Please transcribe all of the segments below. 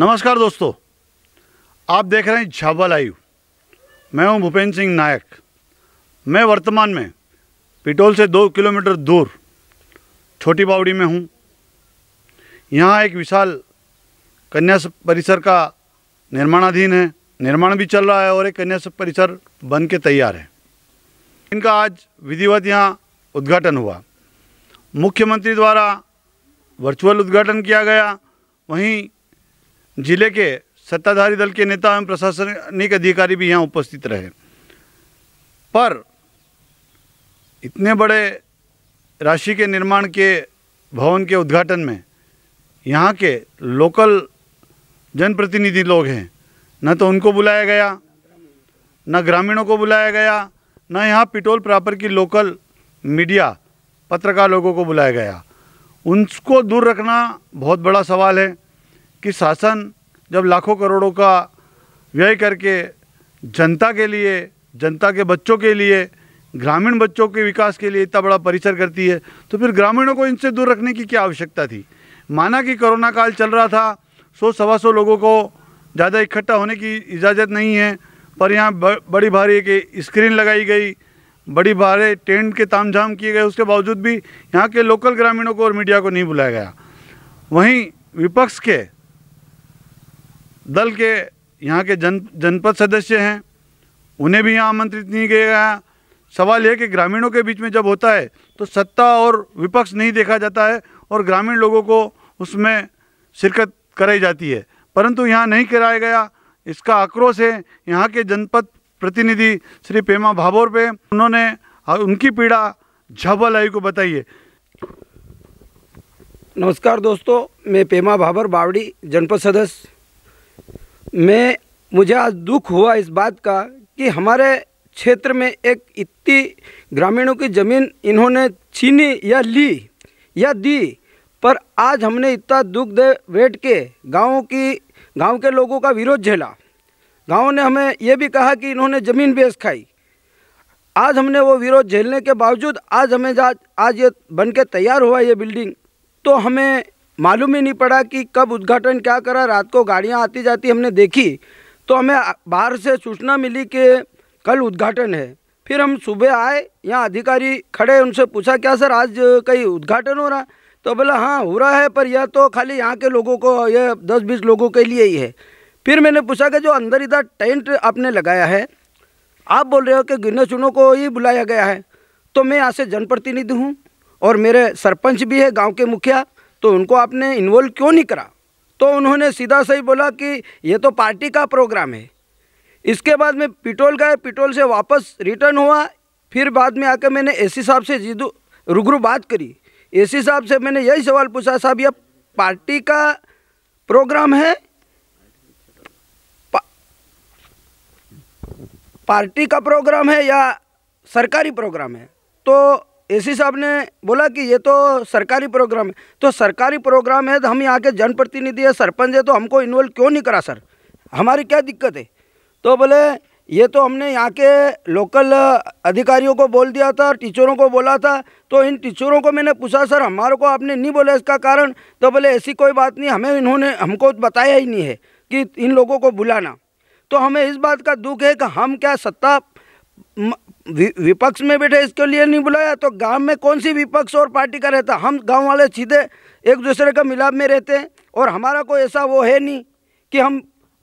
नमस्कार दोस्तों आप देख रहे हैं झाबा लाइव मैं हूं भूपेंद्र सिंह नायक मैं वर्तमान में पिटोल से दो किलोमीटर दूर छोटी बावड़ी में हूं यहां एक विशाल कन्या परिसर का निर्माणाधीन है निर्माण भी चल रहा है और एक कन्या परिसर बन के तैयार है इनका आज विधिवत यहाँ उद्घाटन हुआ मुख्यमंत्री द्वारा वर्चुअल उद्घाटन किया गया वहीं जिले के सत्ताधारी दल के नेता एवं प्रशासनिक अधिकारी भी यहाँ उपस्थित रहे पर इतने बड़े राशि के निर्माण के भवन के उद्घाटन में यहाँ के लोकल जनप्रतिनिधि लोग हैं न तो उनको बुलाया गया न ग्रामीणों को बुलाया गया न यहाँ पिटोल प्रॉपर की लोकल मीडिया पत्रकार लोगों को बुलाया गया उनको दूर रखना बहुत बड़ा सवाल है कि शासन जब लाखों करोड़ों का व्यय करके जनता के लिए जनता के बच्चों के लिए ग्रामीण बच्चों के विकास के लिए इतना बड़ा परिसर करती है तो फिर ग्रामीणों को इनसे दूर रखने की क्या आवश्यकता थी माना कि कोरोना काल चल रहा था सौ सवा सौ लोगों को ज़्यादा इकट्ठा होने की इजाज़त नहीं है पर यहाँ बड़ी भारी एक स्क्रीन लगाई गई बड़ी भारी टेंट के तामझाम किए गए उसके बावजूद भी यहाँ के लोकल ग्रामीणों को और मीडिया को नहीं बुलाया गया वहीं विपक्ष के दल के यहाँ के जन जनपद सदस्य हैं उन्हें भी यहाँ आमंत्रित नहीं किया गया सवाल यह कि ग्रामीणों के बीच में जब होता है तो सत्ता और विपक्ष नहीं देखा जाता है और ग्रामीण लोगों को उसमें शिरकत कराई जाती है परंतु यहाँ नहीं कराया गया इसका आक्रोश है यहाँ के जनपद प्रतिनिधि श्री पेमा भाभोर पे उन्होंने उनकी पीड़ा झाबल आई को बताइए नमस्कार दोस्तों मैं पेमा भाभर बावड़ी जनपद सदस्य मैं मुझे आज दुख हुआ इस बात का कि हमारे क्षेत्र में एक इतनी ग्रामीणों की ज़मीन इन्होंने छीनी या ली या दी पर आज हमने इतना दुख दे बैठ के गाँव की गांव के लोगों का विरोध झेला गाँव ने हमें यह भी कहा कि इन्होंने ज़मीन बेच खाई आज हमने वो विरोध झेलने के बावजूद आज हमें आज ये बन के तैयार हुआ ये बिल्डिंग तो हमें मालूम ही नहीं पड़ा कि कब उद्घाटन क्या करा रात को गाड़ियाँ आती जाती हमने देखी तो हमें बाहर से सूचना मिली कि कल उद्घाटन है फिर हम सुबह आए यहाँ अधिकारी खड़े उनसे पूछा क्या सर आज कहीं उद्घाटन हो रहा तो बोला हाँ हो रहा है पर यह तो खाली यहाँ के लोगों को यह दस बीस लोगों के लिए ही है फिर मैंने पूछा कि जो अंदर इधर टेंट आपने लगाया है आप बोल रहे हो कि गिरने चुनों को ही बुलाया गया है तो मैं यहाँ से जनप्रतिनिधि हूँ और मेरे सरपंच भी है गांव के मुखिया तो उनको आपने इन्वॉल्व क्यों नहीं करा तो उन्होंने सीधा सही बोला कि ये तो पार्टी का प्रोग्राम है इसके बाद में पिटोल गए पिटोल से वापस रिटर्न हुआ फिर बाद में आकर मैंने ए साहब से जिदू रुगरू बात करी ए साहब से मैंने यही सवाल पूछा साहब यह पार्टी का प्रोग्राम है पार्टी का प्रोग्राम है या सरकारी प्रोग्राम है तो एसी साहब ने बोला कि ये तो सरकारी प्रोग्राम है तो सरकारी प्रोग्राम है तो हम यहाँ के जनप्रतिनिधि है सरपंच है तो हमको इन्वॉल्व क्यों नहीं करा सर हमारी क्या दिक्कत है तो बोले ये तो हमने यहाँ के लोकल अधिकारियों को बोल दिया था टीचरों को बोला था तो इन टीचरों को मैंने पूछा सर हमारे को आपने नहीं बोला इसका कारण तो बोले ऐसी कोई बात नहीं हमें इन्होंने हमको बताया ही नहीं है कि इन लोगों को बुलाना तो हमें इस बात का दुख है कि हम क्या सत्ता विपक्ष में बैठे इसके लिए नहीं बुलाया तो गांव में कौन सी विपक्ष और पार्टी का रहता हम गांव वाले सीधे एक दूसरे का मिलाप में रहते हैं और हमारा कोई ऐसा वो है नहीं कि हम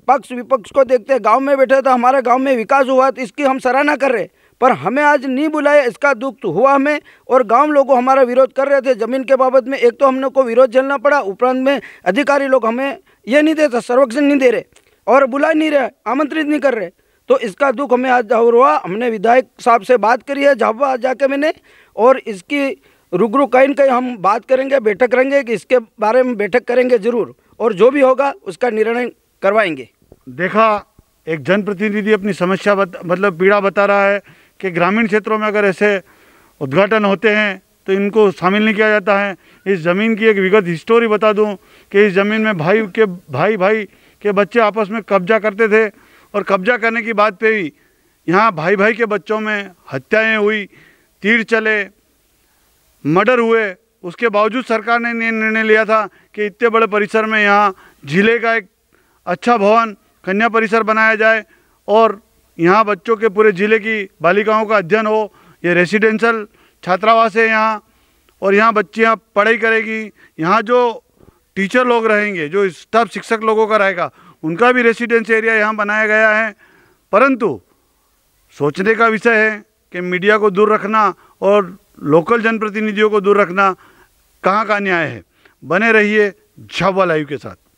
पक्ष विपक्ष को देखते हैं गाँव में बैठे तो हमारे गाँव में विकास हुआ तो इसकी हम सराहना कर रहे पर हमें आज नहीं बुलाया इसका दुख तो हुआ हमें और गाँव लोग हमारा विरोध कर रहे थे ज़मीन के बाबत में एक तो लोग को विरोध झेलना पड़ा उपरांत में अधिकारी लोग हमें ये नहीं देता सर्वेक्षण नहीं दे रहे और बुला नहीं रहे आमंत्रित नहीं कर रहे तो इसका दुख हमें आज और हुआ हमने विधायक साहब से बात करी है झाबा जाके मैंने और इसकी रुक कहीं कहीं हम बात करेंगे बैठक करेंगे कि इसके बारे में बैठक करेंगे जरूर और जो भी होगा उसका निर्णय करवाएंगे देखा एक जनप्रतिनिधि अपनी समस्या बत, मतलब पीड़ा बता रहा है कि ग्रामीण क्षेत्रों में अगर ऐसे उद्घाटन होते हैं तो इनको शामिल नहीं किया जाता है इस ज़मीन की एक विगत हिस्टोरी बता दूं कि इस ज़मीन में भाई के भाई भाई के बच्चे आपस में कब्जा करते थे और कब्जा करने की बात पे भी यहाँ भाई भाई के बच्चों में हत्याएं हुई तीर चले मर्डर हुए उसके बावजूद सरकार ने निर्णय लिया था कि इतने बड़े परिसर में यहाँ जिले का एक अच्छा भवन कन्या परिसर बनाया जाए और यहाँ बच्चों के पूरे ज़िले की बालिकाओं का अध्ययन हो ये रेसिडेंशल छात्रावास है यहाँ और यहाँ बच्चियाँ पढ़ाई करेगी यहाँ जो टीचर लोग रहेंगे जो स्टाफ शिक्षक लोगों का रहेगा उनका भी रेसिडेंस एरिया यहाँ बनाया गया है परंतु सोचने का विषय है कि मीडिया को दूर रखना और लोकल जनप्रतिनिधियों को दूर रखना कहाँ का न्याय है बने रहिए झाबा लाइव के साथ